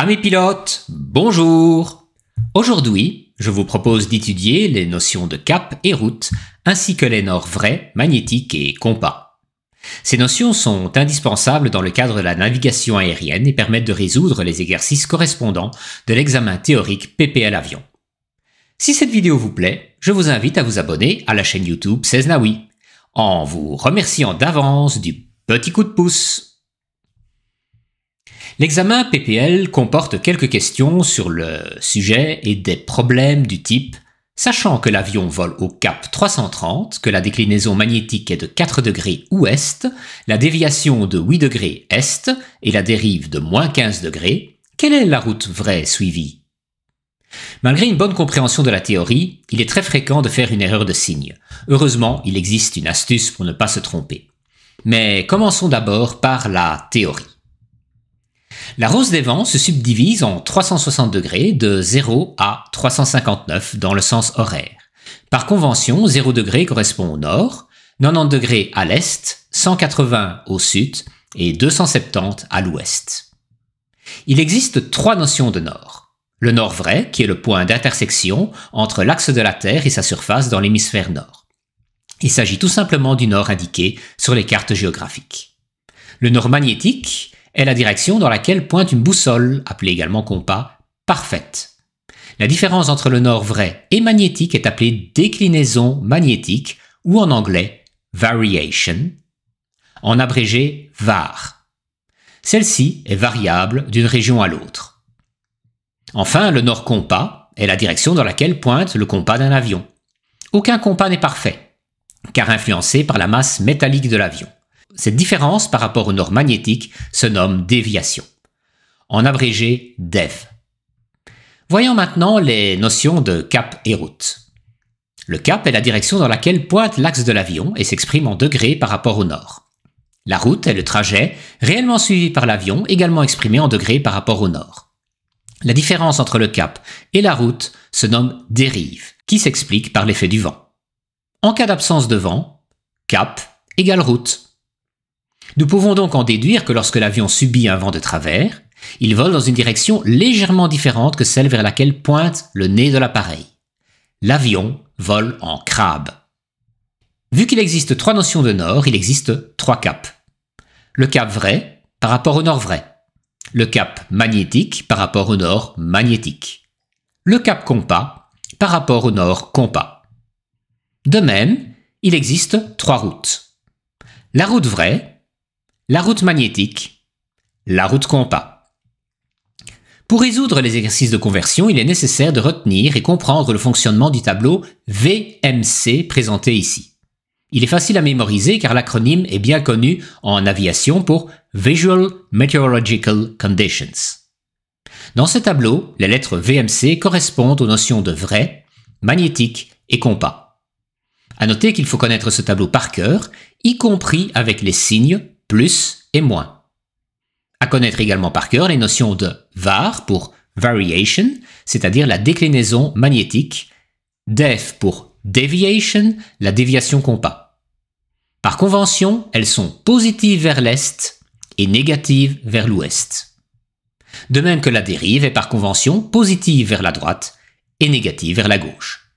Amis pilotes, bonjour Aujourd'hui, je vous propose d'étudier les notions de cap et route, ainsi que les nords vrais, magnétiques et compas. Ces notions sont indispensables dans le cadre de la navigation aérienne et permettent de résoudre les exercices correspondants de l'examen théorique PPL avion. Si cette vidéo vous plaît, je vous invite à vous abonner à la chaîne YouTube oui en vous remerciant d'avance du petit coup de pouce. L'examen PPL comporte quelques questions sur le sujet et des problèmes du type Sachant que l'avion vole au cap 330, que la déclinaison magnétique est de 4 degrés ouest, la déviation de 8 degrés est et la dérive de moins 15 degrés, quelle est la route vraie suivie Malgré une bonne compréhension de la théorie, il est très fréquent de faire une erreur de signe. Heureusement, il existe une astuce pour ne pas se tromper. Mais commençons d'abord par la théorie. La rose des vents se subdivise en 360 degrés de 0 à 359 dans le sens horaire. Par convention, 0 degré correspond au nord, 90 degrés à l'est, 180 au sud et 270 à l'ouest. Il existe trois notions de nord. Le nord vrai, qui est le point d'intersection entre l'axe de la Terre et sa surface dans l'hémisphère nord. Il s'agit tout simplement du nord indiqué sur les cartes géographiques. Le nord magnétique, est la direction dans laquelle pointe une boussole, appelée également compas, parfaite. La différence entre le nord vrai et magnétique est appelée déclinaison magnétique ou en anglais variation, en abrégé var. Celle-ci est variable d'une région à l'autre. Enfin, le nord compas est la direction dans laquelle pointe le compas d'un avion. Aucun compas n'est parfait, car influencé par la masse métallique de l'avion. Cette différence par rapport au nord magnétique se nomme déviation. En abrégé, DEV. Voyons maintenant les notions de cap et route. Le cap est la direction dans laquelle pointe l'axe de l'avion et s'exprime en degrés par rapport au nord. La route est le trajet réellement suivi par l'avion, également exprimé en degrés par rapport au nord. La différence entre le cap et la route se nomme dérive, qui s'explique par l'effet du vent. En cas d'absence de vent, cap égale route. Nous pouvons donc en déduire que lorsque l'avion subit un vent de travers, il vole dans une direction légèrement différente que celle vers laquelle pointe le nez de l'appareil. L'avion vole en crabe. Vu qu'il existe trois notions de nord, il existe trois caps. Le cap vrai par rapport au nord vrai. Le cap magnétique par rapport au nord magnétique. Le cap compas par rapport au nord compas. De même, il existe trois routes. La route vraie la route magnétique, la route compas. Pour résoudre les exercices de conversion, il est nécessaire de retenir et comprendre le fonctionnement du tableau VMC présenté ici. Il est facile à mémoriser car l'acronyme est bien connu en aviation pour Visual Meteorological Conditions. Dans ce tableau, les lettres VMC correspondent aux notions de vrai, magnétique et compas. À noter qu'il faut connaître ce tableau par cœur, y compris avec les signes plus et moins. À connaître également par cœur les notions de VAR pour variation, c'est-à-dire la déclinaison magnétique, DEF pour deviation, la déviation compas. Par convention, elles sont positives vers l'est et négatives vers l'ouest. De même que la dérive est par convention positive vers la droite et négative vers la gauche.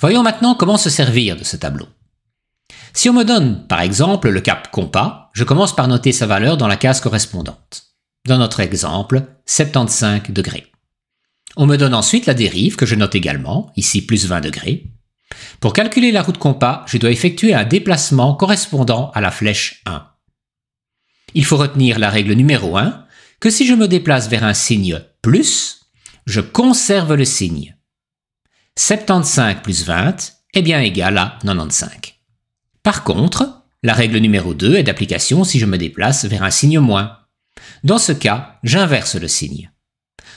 Voyons maintenant comment se servir de ce tableau. Si on me donne, par exemple, le cap compas, je commence par noter sa valeur dans la case correspondante. Dans notre exemple, 75 degrés. On me donne ensuite la dérive que je note également, ici plus 20 degrés. Pour calculer la route compas, je dois effectuer un déplacement correspondant à la flèche 1. Il faut retenir la règle numéro 1, que si je me déplace vers un signe plus, je conserve le signe. 75 plus 20 est bien égal à 95. Par contre, la règle numéro 2 est d'application si je me déplace vers un signe moins. Dans ce cas, j'inverse le signe.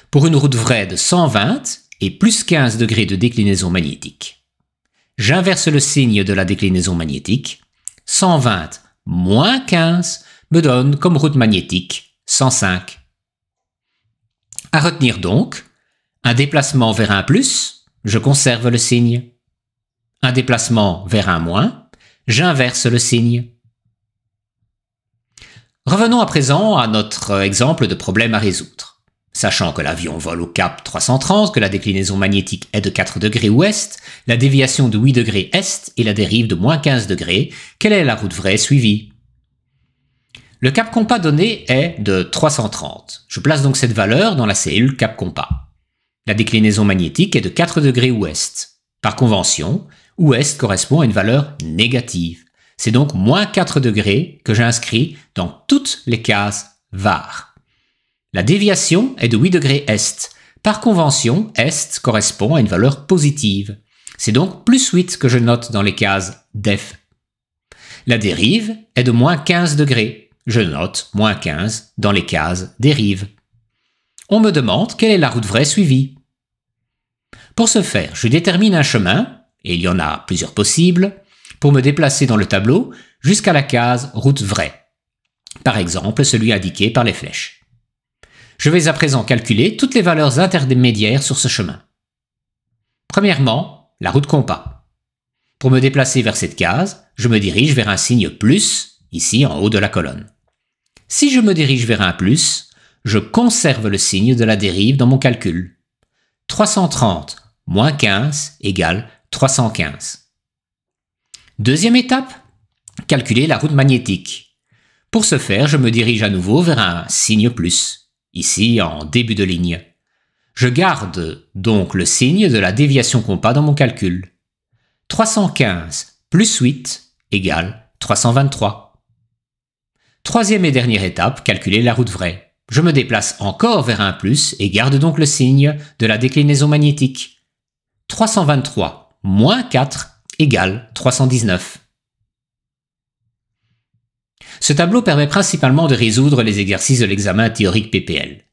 Pour une route vraie de 120 et plus 15 degrés de déclinaison magnétique, j'inverse le signe de la déclinaison magnétique. 120 moins 15 me donne comme route magnétique 105. À retenir donc, un déplacement vers un plus, je conserve le signe. Un déplacement vers un moins, j'inverse le signe. Revenons à présent à notre exemple de problème à résoudre. Sachant que l'avion vole au cap 330, que la déclinaison magnétique est de 4 degrés ouest, la déviation de 8 degrés est et la dérive de moins 15 degrés, quelle est la route vraie suivie Le cap compas donné est de 330. Je place donc cette valeur dans la cellule cap compas. La déclinaison magnétique est de 4 degrés ouest. Par convention, est correspond à une valeur négative. C'est donc moins 4 degrés que j'inscris dans toutes les cases var. La déviation est de 8 degrés est. Par convention, est correspond à une valeur positive. C'est donc plus 8 que je note dans les cases def. La dérive est de moins 15 degrés. Je note moins 15 dans les cases dérive. On me demande quelle est la route vraie suivie. Pour ce faire, je détermine un chemin et il y en a plusieurs possibles, pour me déplacer dans le tableau jusqu'à la case route vraie, par exemple celui indiqué par les flèches. Je vais à présent calculer toutes les valeurs intermédiaires sur ce chemin. Premièrement, la route compas. Pour me déplacer vers cette case, je me dirige vers un signe plus, ici en haut de la colonne. Si je me dirige vers un plus, je conserve le signe de la dérive dans mon calcul. 330 moins 15 égale 315. Deuxième étape, calculer la route magnétique. Pour ce faire, je me dirige à nouveau vers un signe plus, ici en début de ligne. Je garde donc le signe de la déviation compas dans mon calcul. 315 plus 8 égale 323. Troisième et dernière étape, calculer la route vraie. Je me déplace encore vers un plus et garde donc le signe de la déclinaison magnétique. 323 moins 4 égale 319. Ce tableau permet principalement de résoudre les exercices de l'examen théorique PPL.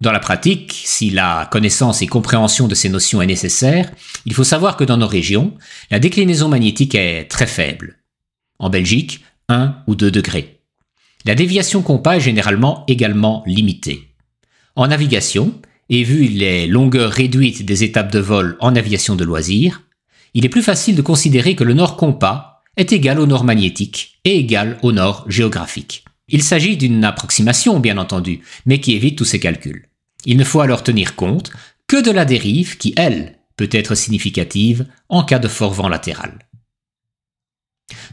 Dans la pratique, si la connaissance et compréhension de ces notions est nécessaire, il faut savoir que dans nos régions, la déclinaison magnétique est très faible. En Belgique, 1 ou 2 degrés. La déviation compas est généralement également limitée. En navigation, et vu les longueurs réduites des étapes de vol en aviation de loisirs, il est plus facile de considérer que le nord compas est égal au nord magnétique et égal au nord géographique. Il s'agit d'une approximation, bien entendu, mais qui évite tous ces calculs. Il ne faut alors tenir compte que de la dérive qui, elle, peut être significative en cas de fort vent latéral.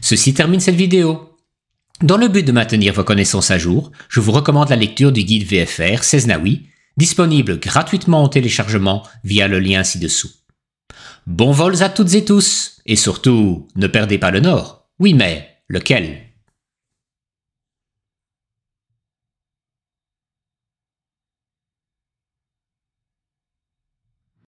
Ceci termine cette vidéo. Dans le but de maintenir vos connaissances à jour, je vous recommande la lecture du guide VFR 16NAWI, disponible gratuitement en téléchargement via le lien ci-dessous. Bon vols à toutes et tous, et surtout, ne perdez pas le nord. Oui, mais lequel